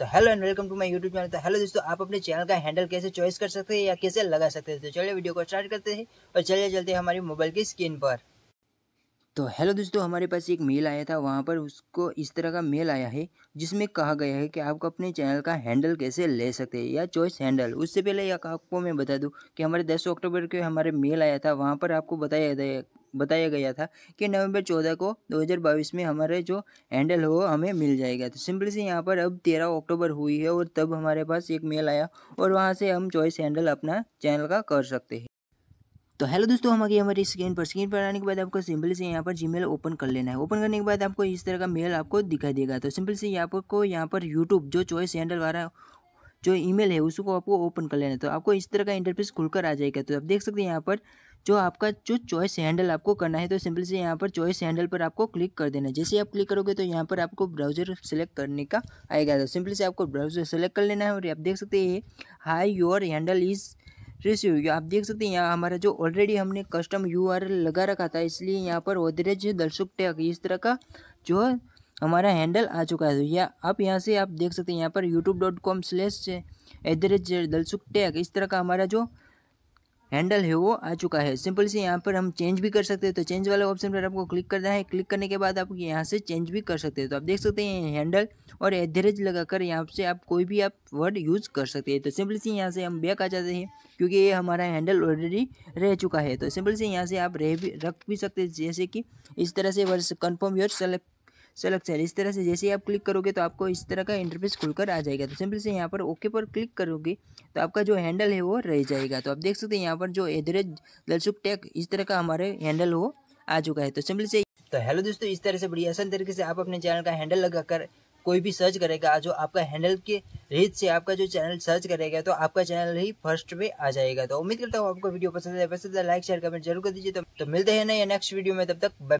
तो hello and welcome to my YouTube channel तो hello दोस्तों आप अपने चैनल का हैंडल कैसे चॉइस कर सकते हैं या कैसे लगा सकते हैं तो चलिए वीडियो को स्टार्ट करते हैं और चलिए चलते हैं हमारी मोबाइल की स्क्रीन पर तो हेलो दोस्तों हमारे पास एक मेल आया था वहाँ पर उसको इस तरह का मेल आया है जिसमें कहा गया है कि आप अपने चैनल का हैंडल कैसे ले सकते हैं या चॉइस हैंडल उससे पहले या आपको मैं बता दूँ कि हमारे 10 अक्टूबर के हमारे मेल आया था वहाँ पर आपको बताया बताया गया था कि नवंबर चौदह को 2022 में हमारे जो हैंडल हो हमें मिल जाएगा तो सिंपली से यहाँ पर अब तेरह अक्टूबर हुई है और तब हमारे पास एक मेल आया और वहाँ से हम चॉइस हैंडल अपना चैनल का कर सकते हैं तो हेलो दोस्तों हम आगे हमारी स्क्रीन पर स्क्रीन पर आने के बाद आपको सिंपल से यहाँ पर जीमेल ओपन कर लेना है ओपन करने के बाद आपको इस तरह का मेल आपको दिखाई देगा तो सिंपल से यहाँ पर को यहाँ पर यूट्यूब जो चॉइस हैंडल वाला जो ईमेल है उसको आपको ओपन कर लेना है तो आपको इस तरह का इंटरफेस खुलकर आ जाएगा तो आप देख सकते हैं यहाँ पर जो आपका जो चॉइस हैंडल आपको करना है तो सिंपल से यहाँ पर चॉइस हैंडल पर आपको क्लिक कर देना है जैसे आप क्लिक करोगे तो यहाँ पर आपको ब्राउजर सेलेक्ट करने का आएगा तो सिंपली से आपको ब्राउजर सेलेक्ट कर लेना है और आप देख सकते हैं high your handle is ratio आप देख सकते हैं यहाँ हमारा जो ऑलरेडी हमने कस्टम यू लगा रखा था इसलिए यहाँ पर ओदरेज दर्शक टैग इस तरह का जो हमारा हैंडल आ चुका है तो या आप यहाँ से आप देख सकते हैं यहाँ पर YouTube dot com slash at इस तरह का हमारा जो हैंडल है वो आ चुका है सिंपल से यहाँ पर हम चेंज भी कर सकते हैं तो चेंज वाले ऑप्शन पर आपको क्लिक करना है क्लिक करने के बाद आप यहाँ से चेंज भी कर सकते हैं तो आप देख सकते हैं हैंडल और एधरेज लगाकर यहाँ से आप कोई भी आप वर्ड यूज़ कर सकते हैं तो सिंपल से यहाँ से हम बैक आ जाते हैं क्योंकि ये हमारा हैंडल ऑलरेडी रह चुका है तो सिंपल से यहाँ से आप रह भी रख भी सकते हैं जैसे कि इस तरह से वर्ष कन्फर्म योर सेलेक्ट सेलेक्शन इस तरह से जैसे ही आप क्लिक करोगे तो आपको इस तरह का इंटरफेस खुलकर आ जाएगा तो सिंपल से यहाँ पर ओके पर क्लिक करोगे तो आपका जो हैंडल है वो रह जाएगा तो आप देख सकते हैं यहाँ पर जो एदरेज ललसुक टेक इस तरह का हमारे हैंडल हो आ चुका है तो सिंपल से तो हेलो दोस्तों इस तरह से बड़ी आसान तरीके से आप अपने चैनल का हैंडल लगा कोई भी सर्च करेगा जो आपका हैंडल के रीत से आपका जो चैनल सर्च करेगा तो आपका चैनल ही फर्स्ट पे आ जाएगा तो उम्मीद करता हूँ आपको वीडियो पसंद है पसंद है लाइक शेयर कमेंट जरूर कर दीजिए तो, तो मिलते हैं नए नेक्स्ट वीडियो में तब तक